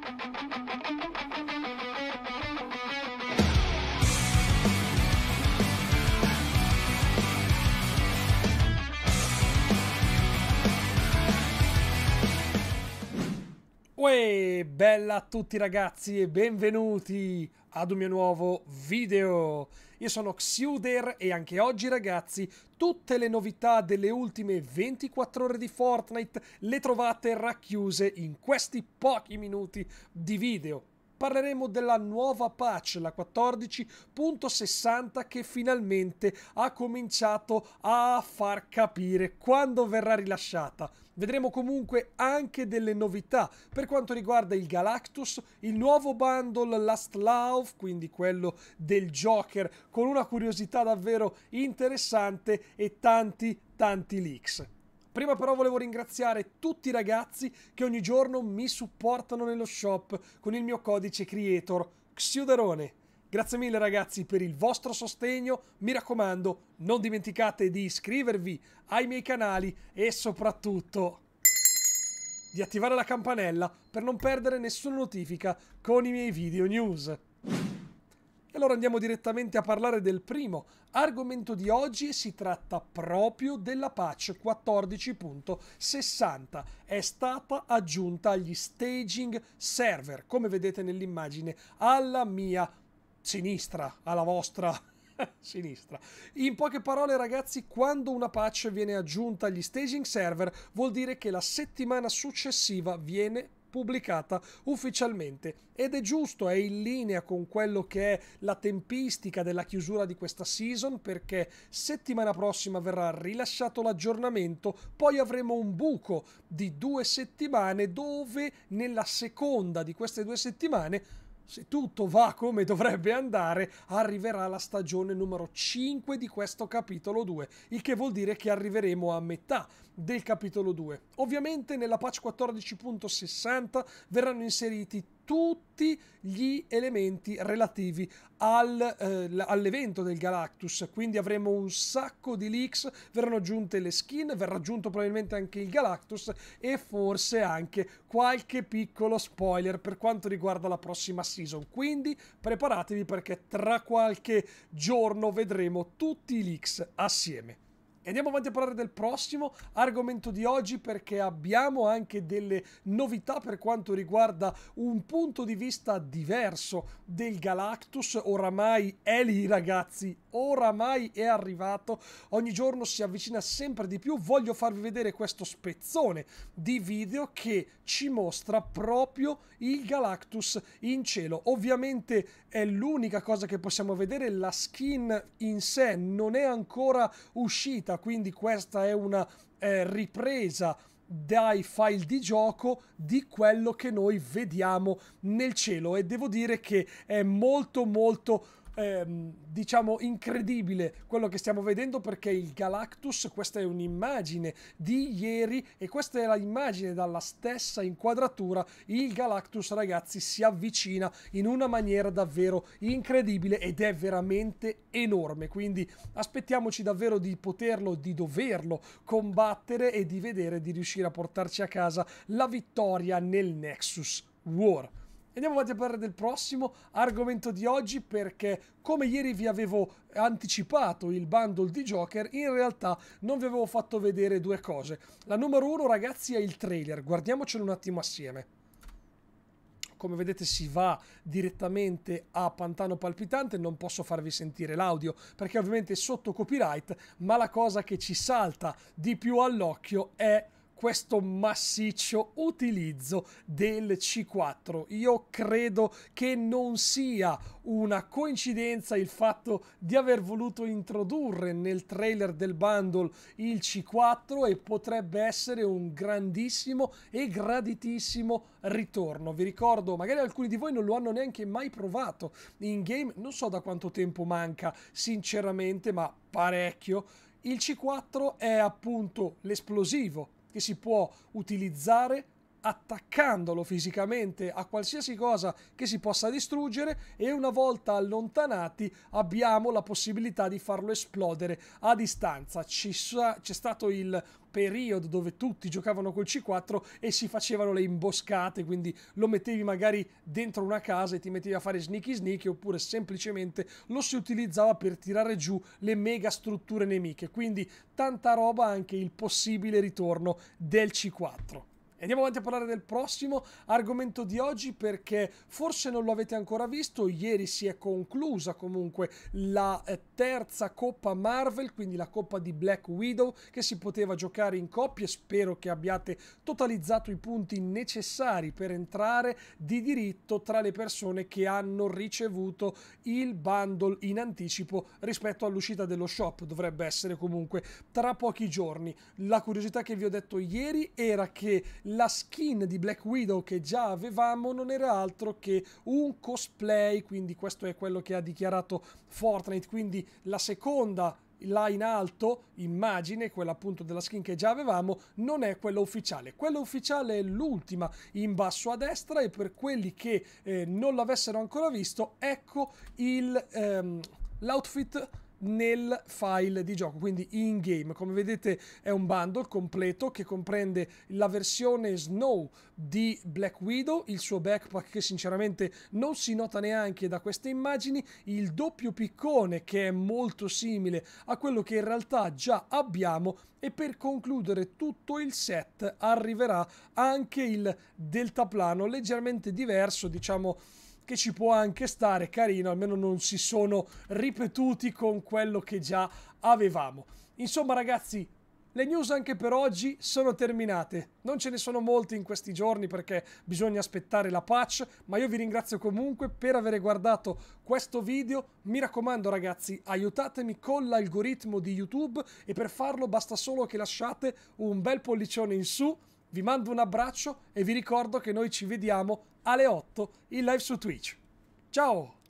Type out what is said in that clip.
thank you Uè, bella a tutti ragazzi e benvenuti ad un mio nuovo video. Io sono Xuder e anche oggi ragazzi tutte le novità delle ultime 24 ore di Fortnite le trovate racchiuse in questi pochi minuti di video parleremo della nuova patch, la 14.60, che finalmente ha cominciato a far capire quando verrà rilasciata. Vedremo comunque anche delle novità per quanto riguarda il Galactus, il nuovo bundle Last Love, quindi quello del Joker, con una curiosità davvero interessante e tanti tanti leaks. Prima però volevo ringraziare tutti i ragazzi che ogni giorno mi supportano nello shop con il mio codice creator Xiuderone. Grazie mille ragazzi per il vostro sostegno, mi raccomando non dimenticate di iscrivervi ai miei canali e soprattutto di attivare la campanella per non perdere nessuna notifica con i miei video news. E allora andiamo direttamente a parlare del primo argomento di oggi e si tratta proprio della patch 14.60. È stata aggiunta agli staging server, come vedete nell'immagine, alla mia sinistra, alla vostra sinistra. In poche parole, ragazzi, quando una patch viene aggiunta agli staging server, vuol dire che la settimana successiva viene pubblicata ufficialmente ed è giusto, è in linea con quello che è la tempistica della chiusura di questa season perché settimana prossima verrà rilasciato l'aggiornamento, poi avremo un buco di due settimane dove nella seconda di queste due settimane se tutto va come dovrebbe andare, arriverà la stagione numero 5 di questo capitolo 2, il che vuol dire che arriveremo a metà del capitolo 2. Ovviamente nella patch 14.60 verranno inseriti tutti gli elementi relativi al, eh, all'evento del Galactus, quindi avremo un sacco di leaks, verranno aggiunte le skin, verrà aggiunto probabilmente anche il Galactus e forse anche qualche piccolo spoiler per quanto riguarda la prossima season, quindi preparatevi perché tra qualche giorno vedremo tutti i leaks assieme. E andiamo avanti a parlare del prossimo argomento di oggi perché abbiamo anche delle novità per quanto riguarda un punto di vista diverso del Galactus. Oramai è lì ragazzi, oramai è arrivato, ogni giorno si avvicina sempre di più. Voglio farvi vedere questo spezzone di video che ci mostra proprio il Galactus in cielo. Ovviamente è l'unica cosa che possiamo vedere, la skin in sé non è ancora uscita uscita, quindi questa è una eh, ripresa dai file di gioco di quello che noi vediamo nel cielo e devo dire che è molto molto ehm, diciamo incredibile quello che stiamo vedendo perché il Galactus, questa è un'immagine di ieri e questa è l'immagine dalla stessa inquadratura, il Galactus ragazzi si avvicina in una maniera davvero incredibile ed è veramente enorme, quindi aspettiamoci davvero di poterlo, di doverlo combattere e di vedere di riuscire a portarci a casa la vittoria nel Nexus War. Andiamo avanti a parlare del prossimo argomento di oggi perché come ieri vi avevo anticipato il bundle di Joker, in realtà non vi avevo fatto vedere due cose. La numero uno ragazzi è il trailer, guardiamocelo un attimo assieme come vedete si va direttamente a Pantano Palpitante, non posso farvi sentire l'audio perché ovviamente è sotto copyright, ma la cosa che ci salta di più all'occhio è questo massiccio utilizzo del C4. Io credo che non sia una coincidenza il fatto di aver voluto introdurre nel trailer del bundle il C4 e potrebbe essere un grandissimo e graditissimo ritorno. Vi ricordo, magari alcuni di voi non lo hanno neanche mai provato in game, non so da quanto tempo manca, sinceramente, ma parecchio. Il C4 è appunto l'esplosivo che si può utilizzare attaccandolo fisicamente a qualsiasi cosa che si possa distruggere e una volta allontanati abbiamo la possibilità di farlo esplodere a distanza. C'è stato il periodo dove tutti giocavano col C4 e si facevano le imboscate, quindi lo mettevi magari dentro una casa e ti mettevi a fare sneaky sneaky oppure semplicemente lo si utilizzava per tirare giù le mega strutture nemiche, quindi tanta roba anche il possibile ritorno del C4. Andiamo avanti a parlare del prossimo argomento di oggi perché forse non lo avete ancora visto, ieri si è conclusa comunque la eh, terza Coppa Marvel, quindi la Coppa di Black Widow che si poteva giocare in coppie, spero che abbiate totalizzato i punti necessari per entrare di diritto tra le persone che hanno ricevuto il bundle in anticipo rispetto all'uscita dello shop, dovrebbe essere comunque tra pochi giorni. La curiosità che vi ho detto ieri era che la skin di Black Widow che già avevamo non era altro che un cosplay, quindi questo è quello che ha dichiarato Fortnite, quindi la seconda là in alto, immagine, quella appunto della skin che già avevamo, non è quella ufficiale. Quella ufficiale è l'ultima in basso a destra e per quelli che eh, non l'avessero ancora visto, ecco il... Ehm, l'outfit nel file di gioco, quindi in game. Come vedete è un bundle completo che comprende la versione Snow di Black Widow, il suo backpack che sinceramente non si nota neanche da queste immagini, il doppio piccone che è molto simile a quello che in realtà già abbiamo e per concludere tutto il set arriverà anche il deltaplano leggermente diverso, diciamo che ci può anche stare carino, almeno non si sono ripetuti con quello che già avevamo. Insomma ragazzi, le news anche per oggi sono terminate. Non ce ne sono molte in questi giorni perché bisogna aspettare la patch, ma io vi ringrazio comunque per aver guardato questo video. Mi raccomando ragazzi, aiutatemi con l'algoritmo di YouTube e per farlo basta solo che lasciate un bel pollicione in su. Vi mando un abbraccio e vi ricordo che noi ci vediamo alle 8 in live su Twitch. Ciao!